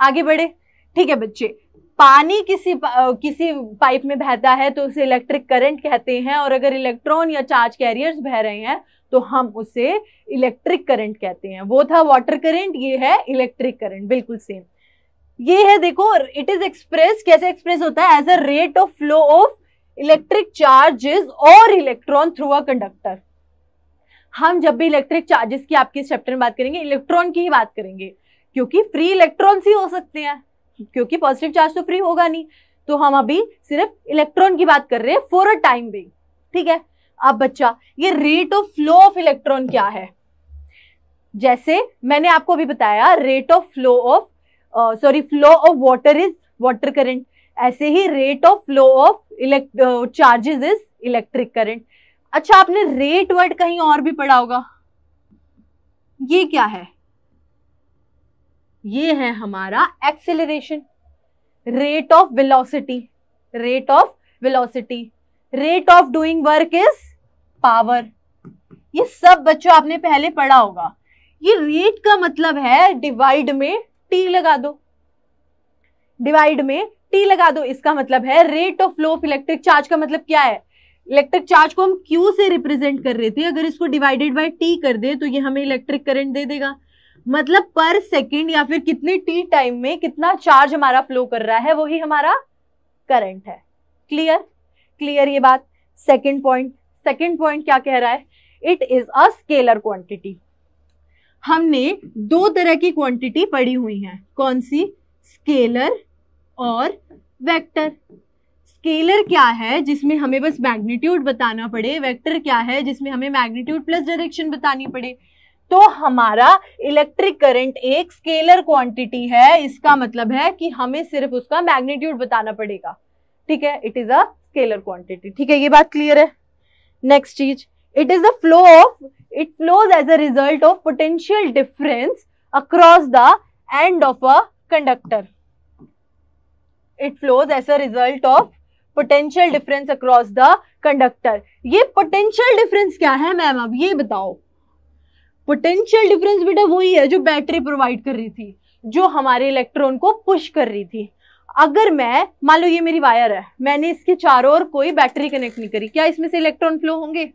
आगे बढ़े ठीक है बच्चे पानी किसी पा, किसी पाइप में बहता है तो उसे इलेक्ट्रिक करंट कहते हैं और अगर इलेक्ट्रॉन या चार्ज कैरियर्स बह रहे हैं तो हम उसे इलेक्ट्रिक करंट कहते हैं वो था वाटर करंट ये है इलेक्ट्रिक करंट बिल्कुल सेम ये है देखो इट इज एक्सप्रेस कैसे एक्सप्रेस होता है as a rate of flow of electric charges और इलेक्ट्रॉन थ्रू अ कंडक्टर हम जब भी इलेक्ट्रिक चार्जेस की आपके इस चैप्टर में बात करेंगे इलेक्ट्रॉन की ही बात करेंगे क्योंकि फ्री इलेक्ट्रॉन्स ही हो सकते हैं क्योंकि पॉजिटिव चार्ज तो फ्री होगा नहीं तो हम अभी सिर्फ इलेक्ट्रॉन की बात कर रहे हैं फॉर अ टाइम भी ठीक है अब बच्चा ये rate of flow of electron क्या है जैसे मैंने आपको अभी बताया rate of flow of sorry flow of water is water current ऐसे ही rate of flow of electric charges is electric current अच्छा आपने रेट वर्ड कहीं और भी पढ़ा होगा ये क्या है ये है हमारा acceleration rate of velocity rate of velocity rate of doing work is power ये सब बच्चों आपने पहले पढ़ा होगा ये रेट का मतलब है डिवाइड में टी लगा दो डिवाइड में टी लगा दो इसका मतलब है rate of flow of electric charge का मतलब क्या है इलेक्ट्रिक चार्ज को हम क्यू से रिप्रेजेंट कर रहे थे अगर इसको डिवाइडेड बाय टी कर दे तो ये हमें इलेक्ट्रिक करंट दे देगा मतलब पर सेकेंड या फिर कितने टी टाइम में कितना चार्ज हमारा फ्लो कर रहा है वही हमारा करंट है क्लियर क्लियर ये बात सेकेंड पॉइंट सेकेंड पॉइंट क्या कह रहा है it is a scalar quantity हमने दो तरह की क्वांटिटी पढ़ी हुई हैं कौन सी स्केलर और वेक्टर स्केलर क्या है जिसमें हमें बस मैग्नीट्यूड बताना पड़े वेक्टर क्या है जिसमें हमें मैग्नीट्यूड प्लस डायरेक्शन बतानी पड़े तो हमारा इलेक्ट्रिक करंट एक स्केलर क्वांटिटी है इसका मतलब है कि हमें सिर्फ उसका मैग्नीट्यूड बताना पड़ेगा ठीक है it is a scalar quantity ठीक है ये बात क्लियर है नेक्स्ट चीज it is the flow of it flows as a result of potential difference across the end of a conductor it flows as a result of potential difference across the conductor ये potential difference क्या है ma'am अब ये बताओ potential difference बेटा वही है जो बैटरी प्रोवाइड कर रही थी जो हमारे इलेक्ट्रॉन को पुश कर रही थी अगर मैं मान लो ये मेरी वायर है मैंने इसके चारों ओर कोई बैटरी कनेक्ट नहीं करी क्या इसमें से इलेक्ट्रॉन फ्लो होंगे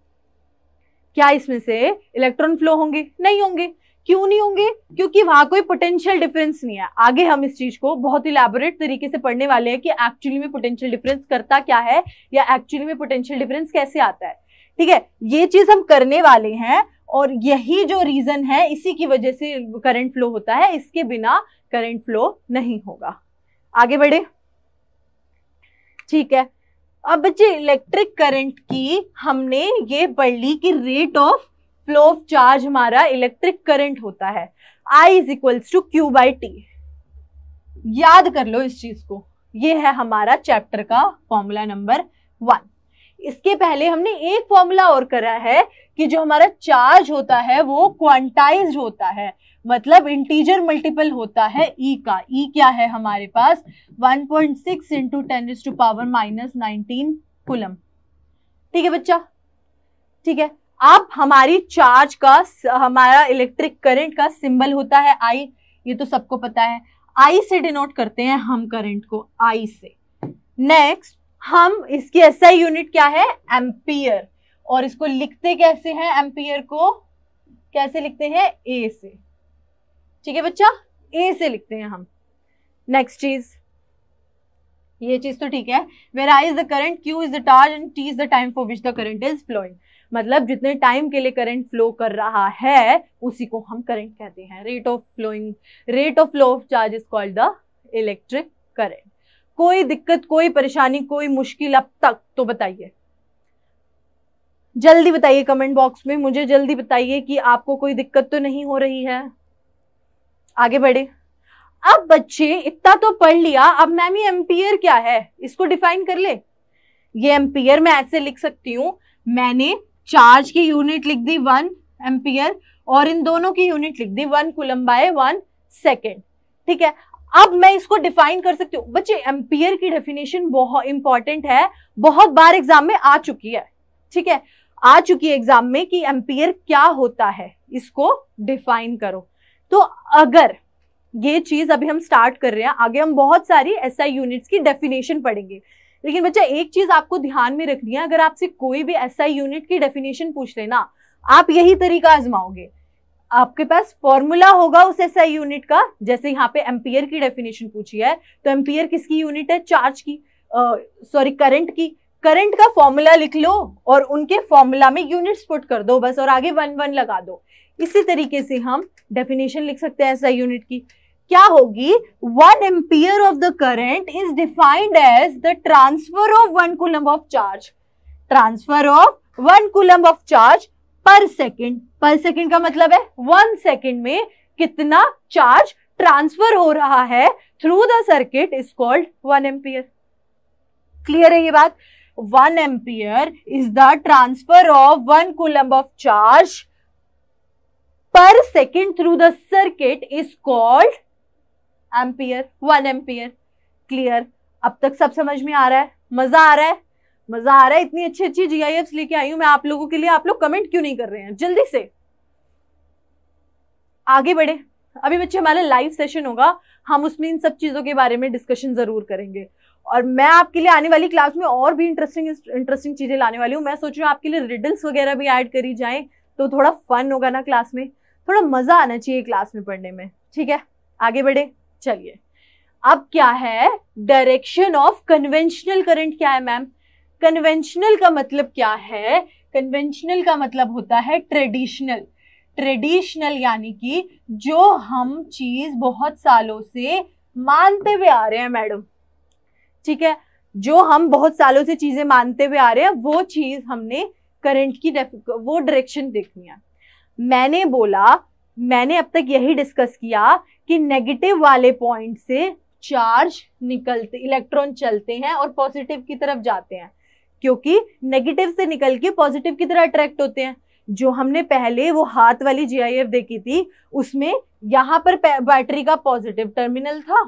क्या इसमें से इलेक्ट्रॉन फ्लो होंगे नहीं होंगे क्यों नहीं होंगे क्योंकि वहां कोई पोटेंशियल डिफरेंस नहीं है आगे हम इस चीज को बहुत इलेबोरेट तरीके से पढ़ने वाले हैं कि एक्चुअली में पोटेंशियल डिफरेंस करता क्या है या एक्चुअली में पोटेंशियल डिफरेंस कैसे आता है ठीक है ये चीज हम करने वाले हैं और यही जो रीजन है इसी की वजह से करंट फ्लो होता है इसके बिना करंट फ्लो नहीं होगा आगे बढ़े ठीक है अब बच्चे इलेक्ट्रिक करंट की हमने ये पढ़ ली कि rate of flow of charge हमारा इलेक्ट्रिक करंट होता है I is equals to Q by T याद कर लो इस चीज को ये है हमारा चैप्टर का फॉर्मूला नंबर वन इसके पहले हमने एक फॉर्मूला और करा है कि जो हमारा चार्ज होता है वो क्वांटाइज होता है मतलब इंटीजर मल्टीपल होता है ई e का ई e क्या है हमारे पास 1.6 point six into ten to power minus nineteen coulomb ठीक है बच्चा ठीक है अब हमारी चार्ज का हमारा इलेक्ट्रिक करंट का सिंबल होता है आई ये तो सबको पता है आई से डिनोट करते हैं हम करंट को आई से नेक्स्ट हम इसकी ऐसा यूनिट क्या है एम्पियर और इसको लिखते कैसे हैं एम्पियर को कैसे लिखते हैं ए से ठीक है बच्चा ए से लिखते हैं हम नेक्स्ट चीज ये चीज तो ठीक है where I is the current Q is the charge and T is the time for which the current is flowing मतलब जितने टाइम के लिए करंट फ्लो कर रहा है उसी को हम करंट कहते हैं rate of flowing rate of flow of charge is called the electric current कोई दिक्कत कोई परेशानी कोई मुश्किल अब तक तो बताइए जल्दी बताइए कमेंट बॉक्स में मुझे जल्दी बताइए कि आपको कोई दिक्कत तो नहीं हो रही है आगे बढ़े अब बच्चे इतना तो पढ़ लिया अब मैम ये एम्पियर क्या है इसको डिफाइन कर ले ये एम्पियर मैं ऐसे लिख सकती हूँ मैंने चार्ज की यूनिट लिख दी वन एम्पियर और इन दोनों की यूनिट लिख दी one coulomb by one second ठीक है अब मैं इसको डिफाइन कर सकती हूँ बच्चे एम्पियर की डेफिनेशन बहुत इंपॉर्टेंट है बहुत बार एग्जाम में आ चुकी है ठीक है आ चुकी है एग्जाम में कि एम्पियर क्या होता है इसको डिफाइन करो तो अगर ये चीज अभी हम स्टार्ट कर रहे हैं आगे हम बहुत सारी आई यूनिट्स की डेफिनेशन पढ़ेंगे लेकिन बच्चा एक चीज आपको ध्यान में रखनी है अगर आपसे कोई भी आई यूनिट की डेफिनेशन पूछ रहे ना आप यही तरीका आजमाओगे आपके पास फॉर्मूला होगा उस आई यूनिट का जैसे यहाँ पे एम्पियर की डेफिनेशन पूछी है तो एम्पियर किसकी यूनिट है चार्ज की सॉरी uh, करंट की करंट का फॉर्मूला लिख लो और उनके फॉर्मूला में यूनिट्स पुट कर दो बस और आगे वन वन लगा दो इसी तरीके से हम डेफिनेशन लिख सकते हैं ऐसा यूनिट की क्या होगी one ampere of the current is defined as the transfer of one coulomb of charge transfer of one coulomb of charge per second per second का मतलब है वन सेकेंड में कितना चार्ज ट्रांसफर हो रहा है through the circuit is called one ampere clear है ये बात one ampere is the transfer of one coulomb of charge per second through the circuit is called ampere one ampere clear अब तक सब समझ में आ रहा है मजा आ रहा है मजा आ रहा है इतनी अच्छी अच्छी जी आई एफ लेके आई हूं मैं आप लोगों के लिए आप लोग कमेंट क्यों नहीं कर रहे हैं जल्दी से आगे बढ़े अभी बच्चे हमारा लाइव सेशन होगा हम उसमें इन सब चीजों के बारे में डिस्कशन जरूर करेंगे और मैं आपके लिए आने वाली क्लास में और भी इंटरेस्टिंग इंटरेस्टिंग चीज़ें लाने वाली हूँ मैं सोच रही हूँ आपके लिए रिडल्स वगैरह भी ऐड करी जाए तो थोड़ा फन होगा ना क्लास में थोड़ा मज़ा आना चाहिए क्लास में पढ़ने में ठीक है आगे बढ़े चलिए अब क्या है डायरेक्शन ऑफ कन्वेंशनल करंट क्या है मैम कन्वेंशनल का मतलब क्या है कन्वेंशनल का मतलब होता है ट्रेडिशनल ट्रेडिशनल यानी कि जो हम चीज़ बहुत सालों से मानते हुए आ रहे हैं मैडम ठीक है जो हम बहुत सालों से चीजें मानते हुए आ रहे हैं वो चीज हमने करंट की वो डायरेक्शन देखनी है मैंने बोला मैंने अब तक यही डिस्कस किया कि नेगेटिव वाले पॉइंट से चार्ज निकलते इलेक्ट्रॉन चलते हैं और पॉजिटिव की तरफ जाते हैं क्योंकि नेगेटिव से निकल के पॉजिटिव की तरह अट्रैक्ट होते हैं जो हमने पहले वो हाथ वाली जी देखी थी उसमें यहाँ पर बैटरी का पॉजिटिव टर्मिनल था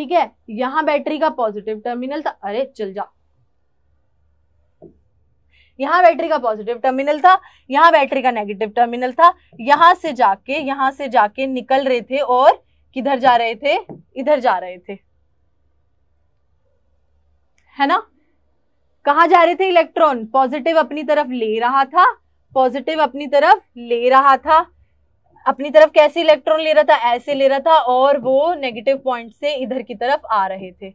ठीक है यहां बैटरी का पॉजिटिव टर्मिनल था अरे चल जा यहां बैटरी का पॉजिटिव टर्मिनल था यहां बैटरी का नेगेटिव टर्मिनल था यहां से जाके यहां से जाके निकल रहे थे और किधर जा रहे थे इधर जा रहे थे है ना कहा जा रहे थे इलेक्ट्रॉन पॉजिटिव अपनी तरफ ले रहा था पॉजिटिव अपनी तरफ ले रहा था अपनी तरफ कैसे इलेक्ट्रॉन ले रहा था ऐसे ले रहा था और वो नेगेटिव पॉइंट से इधर की तरफ आ रहे थे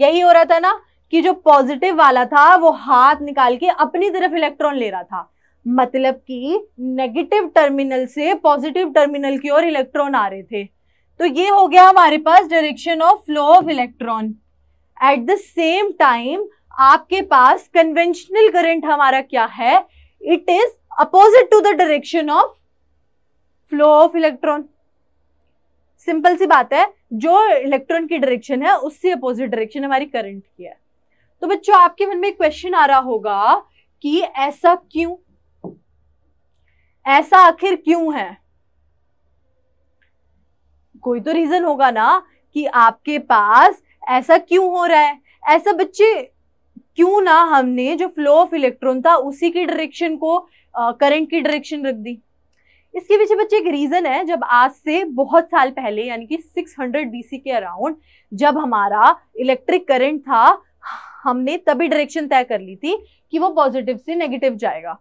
यही हो रहा था ना कि जो पॉजिटिव वाला था वो हाथ निकाल के अपनी तरफ इलेक्ट्रॉन ले रहा था मतलब कि नेगेटिव टर्मिनल से पॉजिटिव टर्मिनल की ओर इलेक्ट्रॉन आ रहे थे तो ये हो गया हमारे पास direction of flow of electron at the same time आपके पास कन्वेंशनल करंट हमारा क्या है it is opposite to the direction of flow of electron simple सी बात है जो इलेक्ट्रॉन की डायरेक्शन है उससे अपोजिट डायरेक्शन हमारी करंट की है तो बच्चों आपके मन में क्वेश्चन आ रहा होगा कि ऐसा क्यों ऐसा आखिर क्यों है कोई तो रीजन होगा ना कि आपके पास ऐसा क्यों हो रहा है ऐसा बच्चे क्यों ना हमने जो फ्लो ऑफ इलेक्ट्रॉन था उसी की डायरेक्शन को करंट की डायरेक्शन रख दी इसके पीछे बच्चे एक रीज़न है जब आज से बहुत साल पहले यानी कि 600 हंड्रेड के अराउंड जब हमारा इलेक्ट्रिक करंट था हमने तभी डायरेक्शन तय कर ली थी कि वो पॉजिटिव से नेगेटिव जाएगा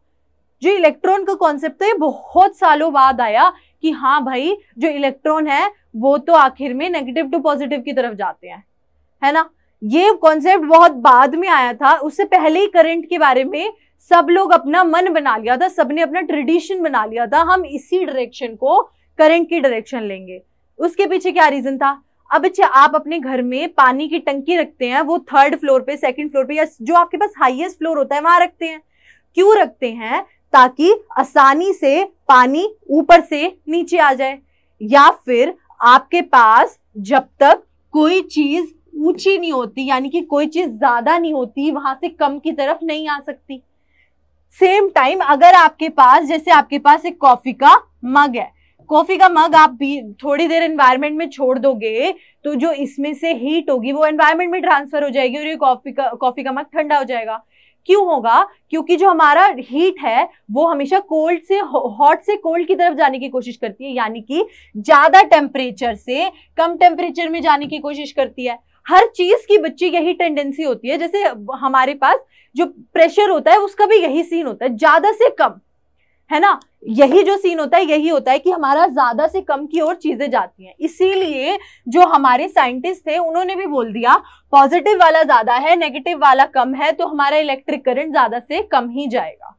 जो इलेक्ट्रॉन का कॉन्सेप्ट था ये बहुत सालों बाद आया कि हाँ भाई जो इलेक्ट्रॉन है वो तो आखिर में नेगेटिव टू पॉजिटिव की तरफ जाते हैं है ना ये कॉन्सेप्ट बहुत बाद में आया था उससे पहले ही करंट के बारे में सब लोग अपना मन बना लिया था सबने अपना ट्रेडिशन बना लिया था हम इसी डायरेक्शन को करंट की डायरेक्शन लेंगे उसके पीछे क्या रीजन था अब अच्छा आप अपने घर में पानी की टंकी रखते हैं वो थर्ड फ्लोर पे सेकंड फ्लोर पे या जो आपके पास हाईएस्ट फ्लोर होता है वहां रखते हैं क्यों रखते हैं ताकि आसानी से पानी ऊपर से नीचे आ जाए या फिर आपके पास जब तक कोई चीज ऊंची नहीं होती यानी कि कोई चीज ज्यादा नहीं होती वहां से कम की तरफ नहीं आ सकती सेम टाइम अगर आपके पास जैसे आपके पास एक कॉफी का मग है कॉफी का मग आप भी थोड़ी देर एनवायरमेंट में छोड़ दोगे तो जो इसमें से हीट होगी वो एनवायरमेंट में ट्रांसफर हो जाएगी और ये कॉफी का कॉफी का मग ठंडा हो जाएगा क्यों होगा क्योंकि जो हमारा हीट है वो हमेशा कोल्ड से हॉट से कोल्ड की तरफ जाने की कोशिश करती है यानी कि ज्यादा टेम्परेचर से कम टेम्परेचर में जाने की कोशिश करती है हर चीज की बच्ची यही टेंडेंसी होती है जैसे हमारे पास जो प्रेशर होता है उसका भी यही सीन होता है ज्यादा से कम है ना यही जो सीन होता है यही होता है कि हमारा ज्यादा से कम की ओर चीजें जाती हैं इसीलिए जो हमारे साइंटिस्ट थे उन्होंने भी बोल दिया पॉजिटिव वाला ज्यादा है नेगेटिव वाला कम है तो हमारा इलेक्ट्रिक करंट ज्यादा से कम ही जाएगा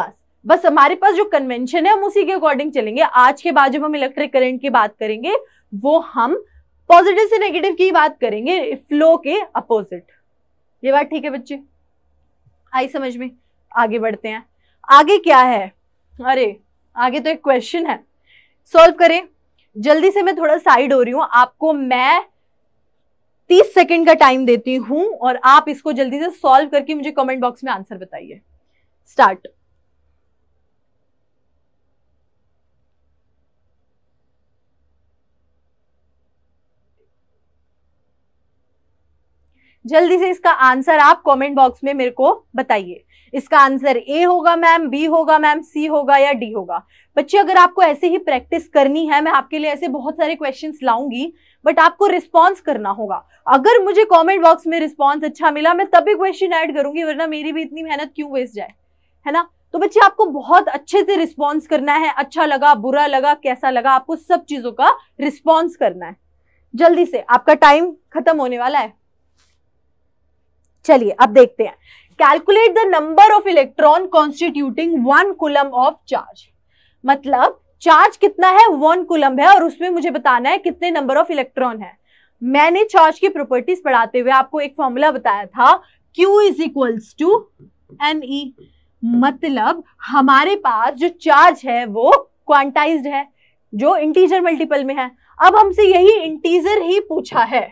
बस बस हमारे पास जो कन्वेंशन है हम उसी के अकॉर्डिंग चलेंगे आज के बाद जब हम इलेक्ट्रिक करंट की बात करेंगे वो हम पॉजिटिव से नेगेटिव की बात करेंगे फ्लो के अपोजिट ये बात ठीक है बच्चे आई समझ में आगे बढ़ते हैं आगे क्या है अरे आगे तो एक क्वेश्चन है सॉल्व करें जल्दी से मैं थोड़ा साइड हो रही हूं आपको मैं तीस सेकेंड का टाइम देती हूं और आप इसको जल्दी से सॉल्व करके मुझे कमेंट बॉक्स में आंसर बताइए स्टार्ट जल्दी से इसका आंसर आप कमेंट बॉक्स में मेरे को बताइए इसका आंसर ए होगा मैम बी होगा मैम सी होगा या डी होगा बच्चे अगर आपको ऐसे ही प्रैक्टिस करनी है मैं आपके लिए ऐसे बहुत सारे क्वेश्चंस लाऊंगी बट आपको रिस्पॉन्स करना होगा अगर मुझे कमेंट बॉक्स में रिस्पॉन्स अच्छा मिला मैं तभी क्वेश्चन ऐड करूंगी वरना मेरी भी इतनी मेहनत क्यों वेस्ट जाए है ना तो बच्चे आपको बहुत अच्छे से रिस्पॉन्स करना है अच्छा लगा बुरा लगा कैसा लगा आपको सब चीज़ों का रिस्पॉन्स करना है जल्दी से आपका टाइम खत्म होने वाला है चलिए अब देखते हैं calculate the number of electron constituting one coulomb of charge मतलब चार्ज कितना है वन कुलम है और उसमें मुझे बताना है कितने नंबर ऑफ इलेक्ट्रॉन है मैंने चार्ज की प्रॉपर्टीज पढ़ाते हुए आपको एक फॉर्मूला बताया था Q is equals to N E मतलब हमारे पास जो चार्ज है वो क्वांटाइज्ड है जो इंटीजर मल्टीपल में है अब हमसे यही इंटीजर ही पूछा है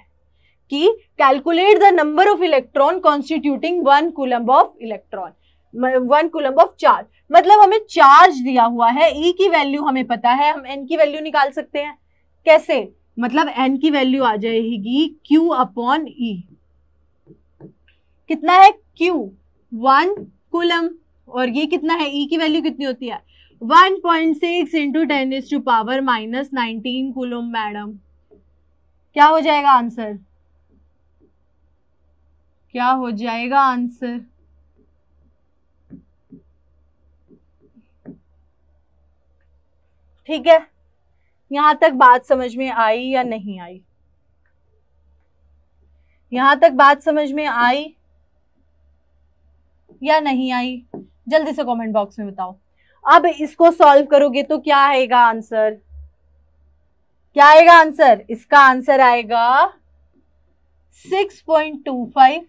कि calculate the number of electron constituting one coulomb of electron one coulomb of charge मतलब हमें चार्ज दिया हुआ है ई e की वैल्यू हमें पता है हम एन की वैल्यू निकाल सकते हैं कैसे मतलब एन की वैल्यू आ जाएगी क्यू अपॉन ई कितना है क्यू वन कुलम और ये कितना है ई e की वैल्यू कितनी होती है one point six into ten is to power minus nineteen coulomb madam क्या हो जाएगा आंसर क्या हो जाएगा आंसर ठीक है यहां तक बात समझ में आई या नहीं आई यहां तक बात समझ में आई या नहीं आई जल्दी से कमेंट बॉक्स में बताओ अब इसको सॉल्व करोगे तो क्या आएगा आंसर क्या आएगा आंसर इसका आंसर आएगा 6.25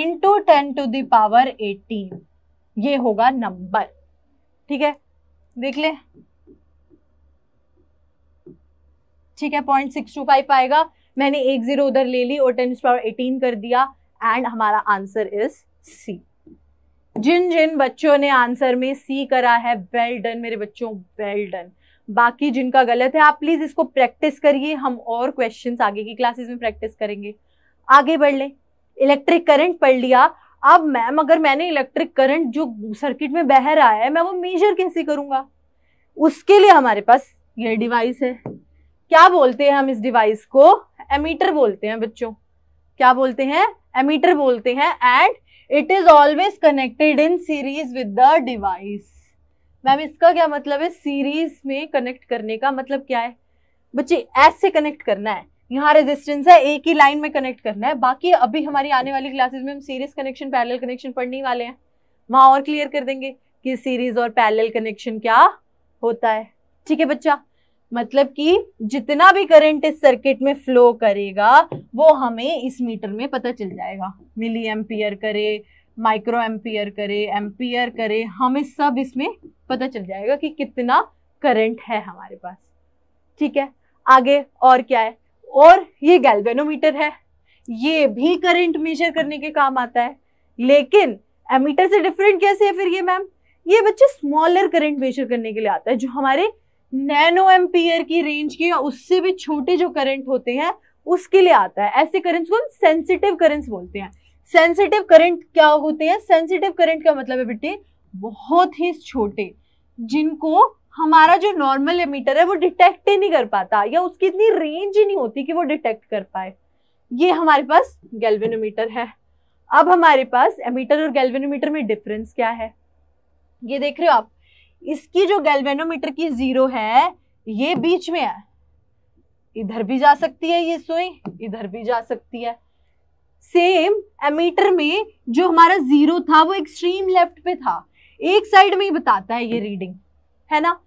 into ten to power eighteen ये होगा नंबर ठीक है देख ले ठीक है पॉइंट सिक्स टू फाइव आएगा मैंने एक जीरो उधर ले ली और टेन पावर एटीन कर दिया एंड हमारा आंसर इज सी जिन जिन बच्चों ने आंसर में सी करा है वेल डन मेरे बच्चों वेल डन बाकी जिनका गलत है आप प्लीज इसको प्रैक्टिस करिए हम और क्वेश्चंस आगे की क्लासेस में प्रैक्टिस करेंगे आगे बढ़ लें इलेक्ट्रिक करंट पढ़ लिया अब मैम अगर मैंने इलेक्ट्रिक करंट जो सर्किट में बह रहा है मैं वो मेजर कैसे करूँगा उसके लिए हमारे पास ये डिवाइस है क्या बोलते हैं हम इस डिवाइस को एमीटर बोलते हैं बच्चों क्या बोलते हैं एमीटर बोलते हैं and it is always connected in series with the device ma'am इसका क्या मतलब है सीरीज में कनेक्ट करने का मतलब क्या है बच्चे ऐसे कनेक्ट करना है यहाँ रेजिस्टेंस है एक ही लाइन में कनेक्ट करना है बाकी अभी हमारी आने वाली क्लासेस में हम सीरीज कनेक्शन पैरेलल कनेक्शन पढ़ने वाले हैं वहाँ और क्लियर कर देंगे कि सीरीज और पैरेलल कनेक्शन क्या होता है ठीक है बच्चा मतलब कि जितना भी करंट इस सर्किट में फ्लो करेगा वो हमें इस मीटर में पता चल जाएगा मिली एम्पियर करे माइक्रो एम्पियर करे एम्पियर करे हमें सब इसमें पता चल जाएगा कि कितना करंट है हमारे पास ठीक है आगे और क्या है और ये गैल्वेनोमीटर है ये भी करंट मेजर करने के काम आता है लेकिन एमीटर से डिफरेंट कैसे है फिर ये मैम ये बच्चे स्मॉलर करंट मेजर करने के लिए आता है जो हमारे नैनो एम्पियर की रेंज के या उससे भी छोटे जो करंट होते हैं उसके लिए आता है ऐसे करंट्स को हम सेंसिटिव करंट्स बोलते हैं सेंसिटिव करंट क्या होते हैं सेंसिटिव करंट का मतलब है बेटे बहुत ही छोटे जिनको हमारा जो नॉर्मल एमीटर है वो डिटेक्ट ही नहीं कर पाता या उसकी इतनी रेंज ही नहीं होती कि वो डिटेक्ट कर पाए ये हमारे पास गैल्वेनोमीटर है अब हमारे पास एमीटर और गैल्वेनोमीटर में डिफरेंस क्या है ये देख रहे हो आप इसकी जो गैल्वेनोमीटर की जीरो है ये बीच में है इधर भी जा सकती है ये सुई इधर भी जा सकती है सेम एमीटर में जो हमारा जीरो था वो एक्सट्रीम लेफ्ट पे था एक साइड में ही बताता है ये रीडिंग है ना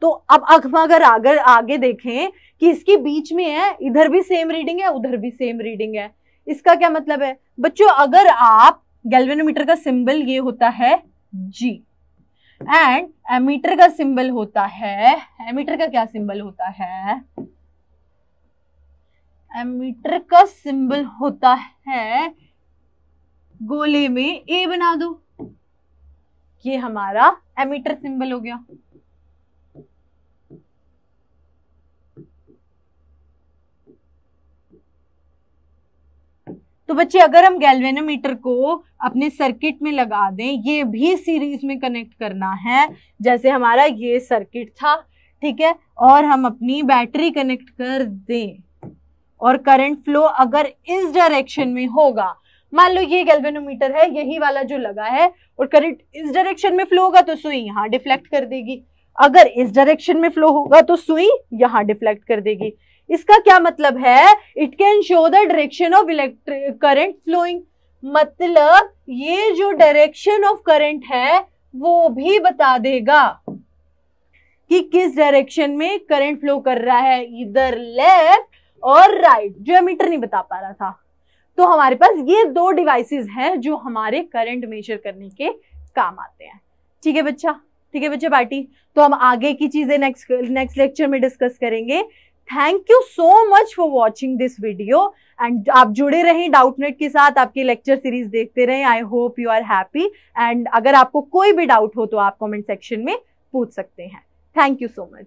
तो अब हम अगर अगर आगे देखें कि इसके बीच में है इधर भी सेम रीडिंग है उधर भी सेम रीडिंग है इसका क्या मतलब है बच्चों अगर आप गैल्वेनोमीटर का सिंबल ये होता है जी एंड एमीटर का सिंबल होता है एमीटर का क्या सिंबल होता है एमीटर का सिंबल होता है गोले में ए बना दो ये हमारा एमीटर सिंबल हो गया तो बच्चे अगर हम गैल्वेनोमीटर को अपने सर्किट में लगा दें ये भी सीरीज में कनेक्ट करना है जैसे हमारा ये सर्किट था ठीक है और हम अपनी बैटरी कनेक्ट कर दें और करंट फ्लो अगर इस डायरेक्शन में होगा मान लो ये गैल्वेनोमीटर है यही वाला जो लगा है और करंट इस डायरेक्शन में फ्लो होगा तो सुई यहाँ डिफ्लेक्ट कर देगी अगर इस डायरेक्शन में फ्लो होगा तो सुई यहाँ डिफ्लेक्ट कर देगी इसका क्या मतलब है it can show the direction of electric current flowing मतलब ये जो डायरेक्शन ऑफ करंट है वो भी बता देगा कि किस डायरेक्शन में करंट फ्लो कर रहा है इधर लेफ्ट और राइट जो मीटर नहीं बता पा रहा था तो हमारे पास ये दो डिवाइसेस हैं जो हमारे करंट मेजर करने के काम आते हैं ठीक है बच्चा ठीक है बच्चे पार्टी तो हम आगे की चीजें नेक्स्ट नेक्स्ट लेक्चर में डिस्कस करेंगे thank you so much for watching this video and आप जुड़े रहें डाउटनेट के साथ आपकी लेक्चर सीरीज देखते रहें I hope you are happy and अगर आपको कोई भी डाउट हो तो आप कमेंट सेक्शन में पूछ सकते हैं थैंक यू सो मच